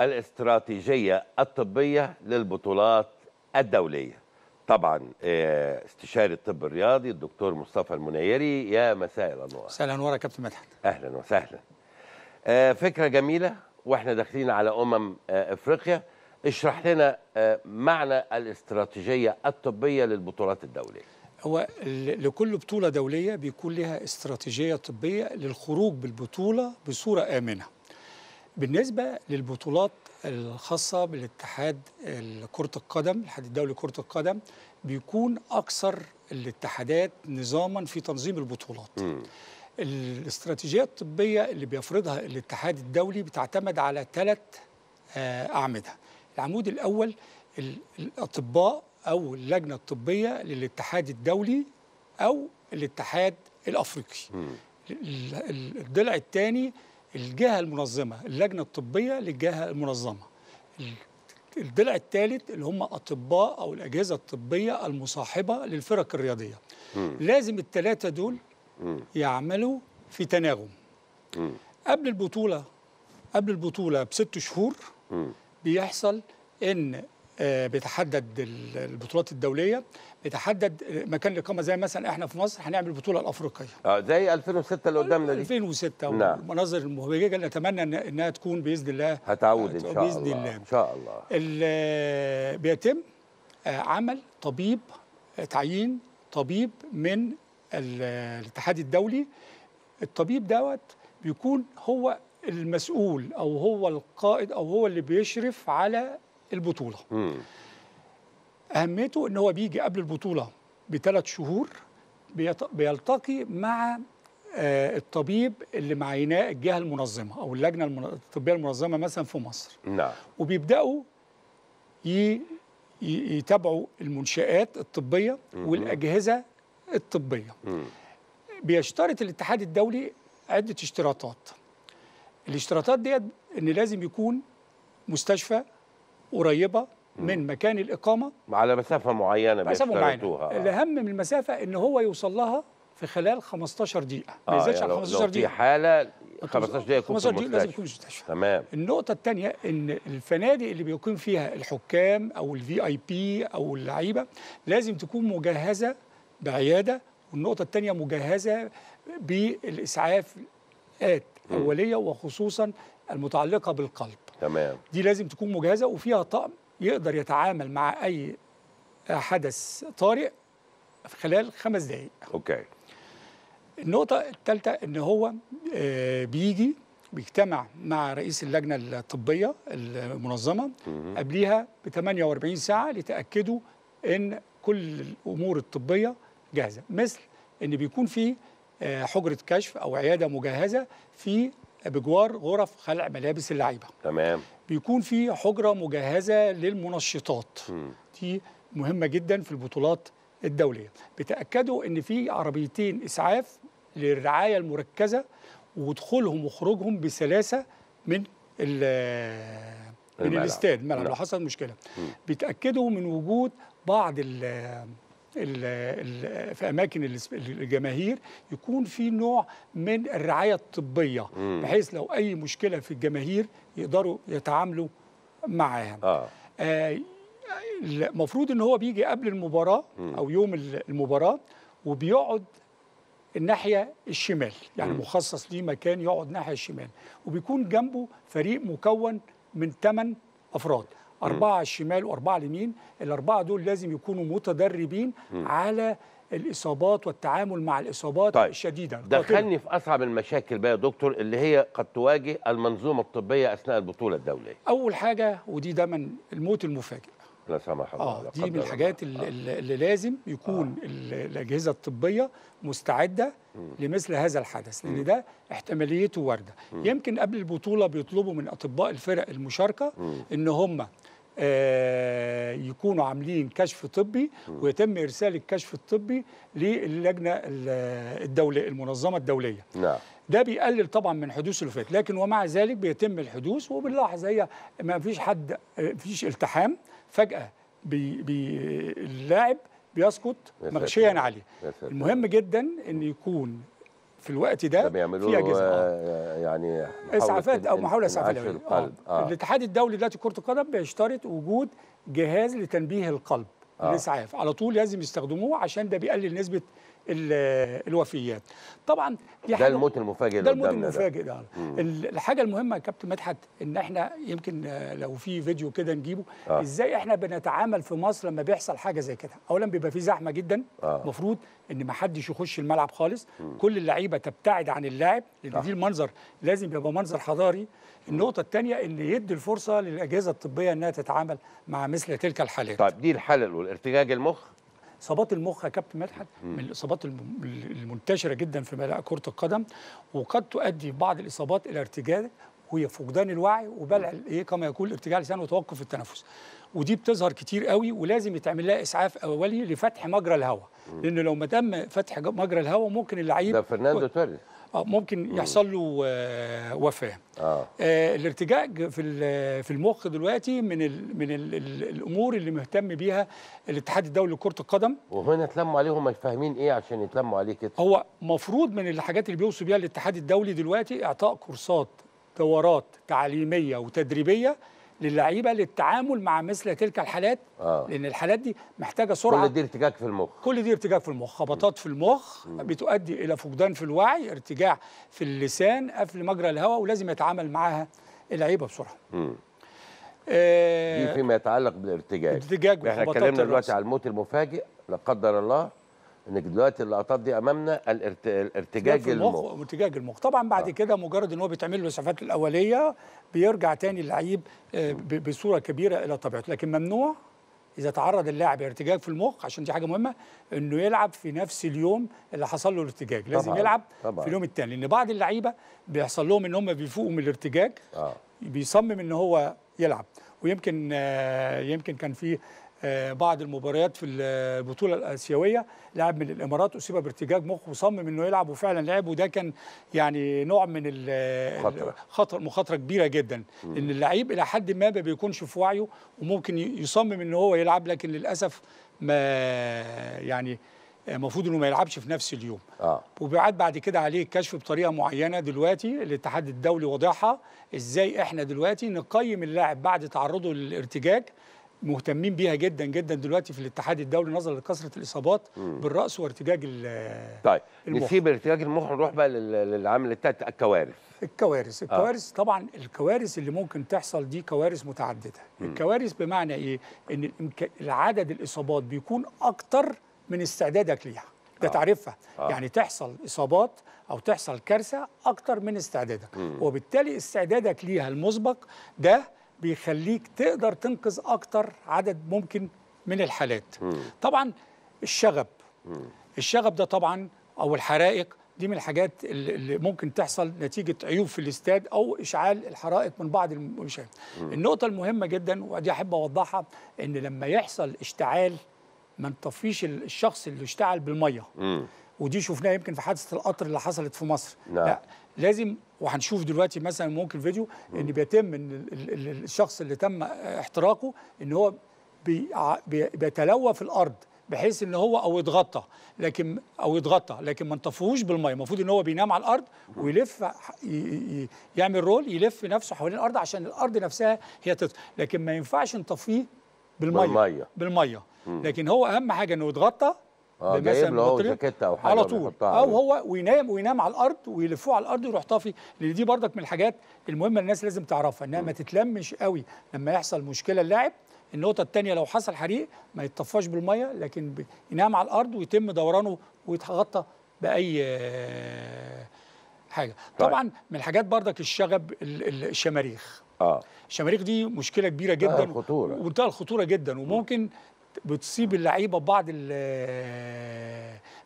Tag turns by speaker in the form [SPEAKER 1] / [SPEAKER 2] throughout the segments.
[SPEAKER 1] الاستراتيجية الطبية للبطولات الدولية طبعا آه، استشاري الطب الرياضي الدكتور مصطفى المنيري يا مساء الانوار اهلا الانوار يا كابتن مدحت اهلا وسهلا آه، فكره جميله واحنا داخلين على امم آه، افريقيا اشرح لنا معنى الاستراتيجيه الطبيه للبطولات الدوليه
[SPEAKER 2] هو لكل بطوله دوليه بيكون لها استراتيجيه طبيه للخروج بالبطوله بصوره امنه بالنسبة للبطولات الخاصة بالاتحاد كرة القدم الاتحاد الدولي لكرة القدم بيكون أكثر الاتحادات نظاما في تنظيم البطولات م. الاستراتيجية الطبية اللي بيفرضها الاتحاد الدولي بتعتمد على ثلاث آه، أعمدة العمود الأول الأطباء أو اللجنة الطبية للاتحاد الدولي أو الاتحاد الأفريقي م. الضلع الثاني الجهه المنظمه اللجنه الطبيه للجهه المنظمه الضلع الثالث اللي هم اطباء او الاجهزه الطبيه المصاحبه للفرق الرياضيه م. لازم الثلاثه دول يعملوا في تناغم م. قبل البطوله قبل البطوله بست شهور م. بيحصل ان آه، بيتحدد البطولات الدوليه بيتحدد آه، مكان الاقامه زي مثلا احنا في مصر هنعمل البطوله الافريقيه اه زي 2006 اللي قدامنا دي 2006 نعم. والمناظر المبهجه نتمنى انها تكون باذن الله هتعود
[SPEAKER 1] آه، ان شاء الله باذن الله ان شاء
[SPEAKER 2] الله بيتم عمل طبيب تعيين طبيب من الاتحاد الدولي الطبيب دوت بيكون هو المسؤول او هو القائد او هو اللي بيشرف على البطوله مم. اهميته ان هو بيجي قبل البطوله بثلاث شهور بيلتقي مع آه، الطبيب اللي معيناه الجهه المنظمه او اللجنه الطبيه المنظمه مثلا في مصر نعم وبيبداوا يتابعوا المنشآت الطبيه والاجهزه الطبيه بيشترط الاتحاد الدولي عده اشتراطات الاشتراطات ديت ان لازم يكون مستشفى قريبه من مكان الاقامه
[SPEAKER 1] على مسافه معينه
[SPEAKER 2] مسافه معينه آه. الاهم من المسافه ان هو يوصل لها في خلال 15 دقيقه ما آه، يزيدش يعني عن 15 دقيقه في
[SPEAKER 1] حاله 15 دقيقه 15 دقيقه لازم يكون مستشفى تمام
[SPEAKER 2] النقطه الثانيه ان الفنادق اللي بيقيم فيها الحكام او الفي اي بي او اللعيبه لازم تكون مجهزه بعياده والنقطه الثانيه مجهزه بالاسعافات اوليه وخصوصا المتعلقه بالقلب تمام دي لازم تكون مجهزه وفيها طقم يقدر يتعامل مع اي حدث طارئ في خلال خمس دقائق اوكي النقطه الثالثه ان هو آه، بيجي بيجتمع مع رئيس اللجنه الطبيه المنظمه قبليها ب 48 ساعه لتاكدوا ان كل الامور الطبيه جاهزه مثل ان بيكون في آه، حجره كشف او عياده مجهزه في بجوار غرف خلع ملابس اللعيبه تمام بيكون في حجره مجهزه للمنشطات م. دي مهمه جدا في البطولات الدوليه بتاكدوا ان في عربيتين اسعاف للرعايه المركزه ودخولهم وخروجهم بسلاسه من من الاستاد نعم. لو حصل مشكله م. بيتاكدوا من وجود بعض في اماكن الجماهير يكون في نوع من الرعايه الطبيه بحيث لو اي مشكله في الجماهير يقدروا يتعاملوا معاها آه. آه المفروض ان هو بيجي قبل المباراه او يوم المباراه وبيقعد الناحيه الشمال يعني مخصص ليه مكان يقعد ناحيه الشمال وبيكون جنبه فريق مكون من 8 افراد أربعة على الشمال وأربعة على اليمين الأربعة دول لازم يكونوا متدربين م. على الإصابات والتعامل مع الإصابات طيب. الشديدة دخلني في
[SPEAKER 1] أصعب المشاكل بقى يا دكتور اللي هي قد تواجه المنظومة الطبية أثناء البطولة الدولية
[SPEAKER 2] أول حاجة ودي دايما الموت المفاجئ
[SPEAKER 1] لا سمح الله آه دي من
[SPEAKER 2] الحاجات اللي, آه. اللي لازم يكون آه. الاجهزه الطبيه مستعده م. لمثل هذا الحدث لان ده احتماليته وارده يمكن قبل البطوله بيطلبوا من اطباء الفرق المشاركه م. ان هم آه يكونوا عاملين كشف طبي ويتم ارسال الكشف الطبي للجنه الدوليه المنظمه الدوليه نعم ده بيقلل طبعا من حدوث الوفاه لكن ومع ذلك بيتم الحدوث وبنلاحظ هي ما فيش حد آه، فيش التحام فجأة بي بي اللاعب بيسقط مغشيا عليه المهم جدا ان يكون في الوقت ده
[SPEAKER 1] في اجهزه آه. آه يعني اسعافات او محاوله اسعافات آه. آه.
[SPEAKER 2] الاتحاد الدولي دلوقتي كره القدم بيشترط وجود جهاز لتنبيه القلب آه. الاسعاف على طول لازم يستخدموه عشان ده بيقلل نسبه الوفيات طبعا دي ده الموت المفاجئ ده الموت المفاجئ ده, ده. الحاجه المهمه يا كابتن مدحت ان احنا يمكن آه، لو في فيديو كده نجيبه آه. ازاي احنا بنتعامل في مصر لما بيحصل حاجه زي كده اولا بيبقى في زحمه جدا المفروض آه. ان ما حدش يخش الملعب خالص مم. كل اللعيبه تبتعد عن اللاعب لان آه. دي المنظر لازم يبقى منظر حضاري النقطه الثانيه ان يدي الفرصه للاجهزه الطبيه انها تتعامل مع مثل تلك الحالات طيب دي الحاله الاولى ارتجاج المخ اصابات المخ يا كابتن مدحت من الاصابات المنتشره جدا في ملاعب كره القدم وقد تؤدي بعض الاصابات الى ارتجال وهي فقدان الوعي وبلع الايه كما يقول ارتجاع لسان وتوقف التنفس ودي بتظهر كتير قوي ولازم يتعمل لها اسعاف اولي لفتح مجرى الهواء لان لو ما تم فتح مجرى الهواء ممكن اللعيب ده فرناندو توريس آه، ممكن يحصل له آه، وفاه آه. آه. الارتجاج في في المخ دلوقتي من الـ من الـ الامور اللي مهتم بيها الاتحاد الدولي لكره القدم وهنا اتلموا عليهم هم فاهمين ايه عشان يتلموا عليه كده هو مفروض من الحاجات اللي بيوصي بيها الاتحاد الدولي دلوقتي اعطاء كورسات دورات تعليميه وتدريبيه للعيبه للتعامل مع مثل تلك الحالات آه. لان الحالات دي محتاجه سرعه كل دي ارتجاج في المخ كل دي ارتجاج في المخ خبطات في المخ م. بتؤدي الى فقدان في الوعي ارتجاع في اللسان قفل مجرى الهواء ولازم يتعامل معاها اللعيبه بسرعه م. آه دي فيما
[SPEAKER 1] يتعلق بالارتجاج احنا اتكلمنا دلوقتي على الموت المفاجئ لا قدر الله انك دلوقتي اللقطات دي امامنا الارت... الارتجاج المخ
[SPEAKER 2] ارتجاج المخ طبعا بعد آه. كده مجرد ان هو بيتعمل له الاسعافات الاوليه بيرجع تاني اللعيب آه، بصوره كبيره الى طبيعته لكن ممنوع اذا تعرض اللاعب لارتجاج في المخ عشان دي حاجه مهمه انه يلعب في نفس اليوم اللي حصل له الارتجاج طبعًا. لازم يلعب طبعًا. في اليوم الثاني لان بعض اللعيبه بيحصل لهم ان هم بيفوقوا من الارتجاج آه. بيصمم ان هو يلعب ويمكن آه، يمكن كان في آه، بعض المباريات في البطوله الاسيويه لاعب من الامارات اصيب بارتجاج مخ وصمم انه يلعب وفعلا لعب وده كان يعني نوع من الخطر مخاطره كبيره جدا ان اللعيب الى حد ما ما بيكونش في وعيه وممكن يصمم ان هو يلعب لكن للاسف ما يعني المفروض انه ما يلعبش في نفس اليوم آه. وبعد بعد كده عليه الكشف بطريقه معينه دلوقتي الاتحاد الدولي وضعها ازاي احنا دلوقتي نقيم اللاعب بعد تعرضه للارتجاج مهتمين بيها جدا جدا دلوقتي في الاتحاد الدولي نظرا لكثره الاصابات مم. بالراس وارتجاج طيب نسيب ارتجاج المخ ونروح بقى
[SPEAKER 1] للعامل التالت الكوارث
[SPEAKER 2] الكوارث آه. الكوارث آه. طبعا الكوارث اللي ممكن تحصل دي كوارث متعدده مم. الكوارث بمعنى ايه ان عدد الاصابات بيكون اكتر من استعدادك ليها ده آه. تعرفها آه. يعني تحصل اصابات او تحصل كارثه اكتر من استعدادك مم. وبالتالي استعدادك ليها المسبق ده بيخليك تقدر تنقذ اكتر عدد ممكن من الحالات طبعا الشغب الشغب ده طبعا او الحرائق دي من الحاجات اللي ممكن تحصل نتيجه عيوب في الاستاد او اشعال الحرائق من بعض المشاهد النقطه المهمه جدا ودي احب اوضحها ان لما يحصل اشتعال ما نطفيش الشخص اللي اشتعل بالميه ودي شفناها يمكن في حادثه القطر اللي حصلت في مصر نعم. لا لازم وهنشوف دلوقتي مثلا ممكن فيديو ان بيتم ان الشخص اللي تم احتراقه ان هو بيتلوى في الارض بحيث ان هو او يتغطى لكن او يتغطى لكن ما انطفوهوش بالميه المفروض ان هو بينام على الارض ويلف يعمل رول يلف نفسه حوالين الارض عشان الارض نفسها هي تطفي لكن ما ينفعش نطفيه بالميه بالميه, بالمية. لكن هو اهم حاجه انه يتغطى اه جايب له هو او حاجه على طول او هو وينام وينام على الارض ويلفوه على الارض ويروح طافي لان دي برضك من الحاجات المهمه الناس لازم تعرفها انها ما تتلمش قوي لما يحصل مشكله اللاعب النقطه الثانيه لو حصل حريق ما يتطفاش بالميه لكن ينام على الارض ويتم دورانه ويتغطى باي آه، حاجه طيب. طبعا من الحاجات برضك الشغب الشماريخ اه الشماريخ دي مشكله كبيره جدا خطوره الخطوره جدا وممكن بتصيب اللعيبه بعض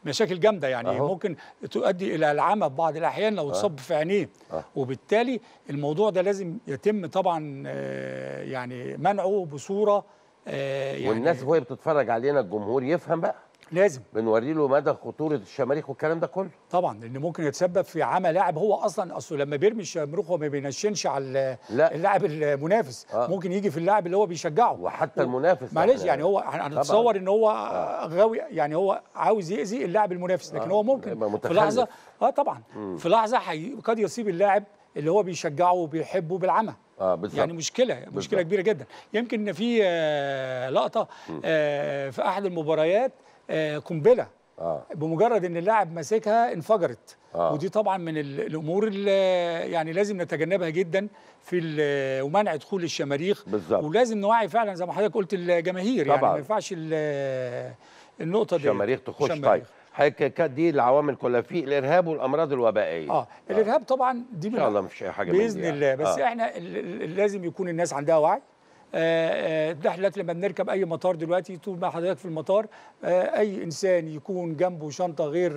[SPEAKER 2] مشاكل جامده يعني أهو. ممكن تؤدي الى العمى في بعض الاحيان لو أه. اتصب في عينيه أه. وبالتالي الموضوع ده لازم يتم طبعا آه، يعني منعه بصوره آه، يعني والناس وهي بتتفرج علينا الجمهور يفهم بقى لازم بنوري له مدى خطوره الشماريخ والكلام ده كله طبعا لان ممكن يتسبب في عمى لاعب هو اصلا اصله لما بيرمي الشماريخ هو ما بينشنش على لا. اللاعب المنافس آه. ممكن يجي في اللاعب اللي هو بيشجعه وحتى و... المنافس معلش يعني هو هنتصور ان هو آه. غاوي يعني هو عاوز يأذي اللاعب المنافس لكن آه. هو ممكن في لحظه اه طبعا م. في لحظه حي... قد يصيب اللاعب اللي هو بيشجعه وبيحبه بالعمى آه يعني مشكله مشكله بالزبط. كبيره جدا يمكن ان في آه لقطه آه في احد المباريات آه، قنبله آه. بمجرد ان اللاعب ماسكها انفجرت آه. ودي طبعا من الامور اللي يعني لازم نتجنبها جدا في ومنع دخول الشماريخ ولازم نوعي فعلا زي ما حضرتك قلت الجماهير يعني طبعا. يعني ما ينفعش النقطه دي الشماريخ
[SPEAKER 1] تخش طيب حضرتك دي العوامل كلها في الارهاب والامراض الوبائيه اه
[SPEAKER 2] الارهاب آه. طبعا دي ان شاء الله مش اي حاجه باذن يعني. الله بس آه. احنا لازم يكون الناس عندها وعي آه، آه، احنا لما بنركب اي مطار دلوقتي طول ما حضرتك في المطار آه، اي انسان يكون جنبه شنطه غير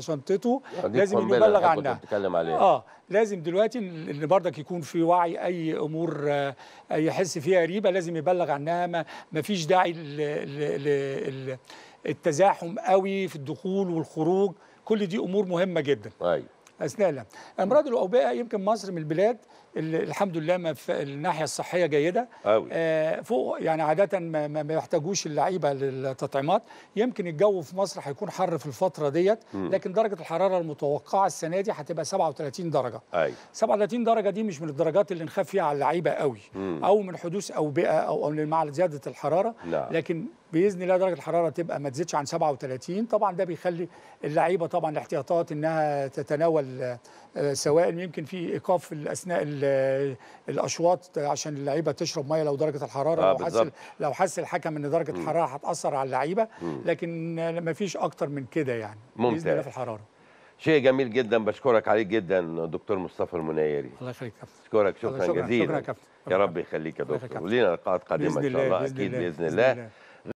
[SPEAKER 2] شنطته لازم يبلغ عنها اه لازم دلوقتي ان برضك يكون في وعي اي امور يحس فيها ريبه لازم يبلغ عنها ما فيش داعي للتزاحم قوي في الدخول والخروج كل دي امور مهمه جدا ايوه اثناء الامراض الاوبئه يمكن مصر من البلاد الحمد لله ما في الناحيه الصحيه جيده أوي. آه فوق يعني عاده ما, ما يحتاجوش اللعيبه للتطعيمات يمكن الجو في مصر هيكون حر في الفتره ديت لكن درجه الحراره المتوقعه السنه دي هتبقى 37 درجه أي. 37 درجه دي مش من الدرجات اللي نخاف فيها على اللعيبه قوي مم. او من حدوث اوبئه او او مع زياده الحراره لا. نعم. لكن باذن الله درجه الحراره تبقى ما تزيدش عن 37 طبعا ده بيخلي اللعيبه طبعا الاحتياطات انها تتناول آه، سواء يمكن في ايقاف اثناء آه، الاشواط عشان اللعيبه تشرب ميه لو درجه الحراره آه لو حس لو حس الحكم ان درجه الحراره هتاثر على اللعيبه لكن ما فيش اكتر من كده يعني ممتاز باذن الله في الحراره
[SPEAKER 1] شيء جميل جدا بشكرك عليه جدا دكتور مصطفى المنيري الله يخليك يا كابتن اشكرك شكرا جزيلا شكرا يا كابتن يا رب يخليك يا دكتور ولينا لقاءات قادمه ان شاء الله اكيد باذن الله, بإذن الله.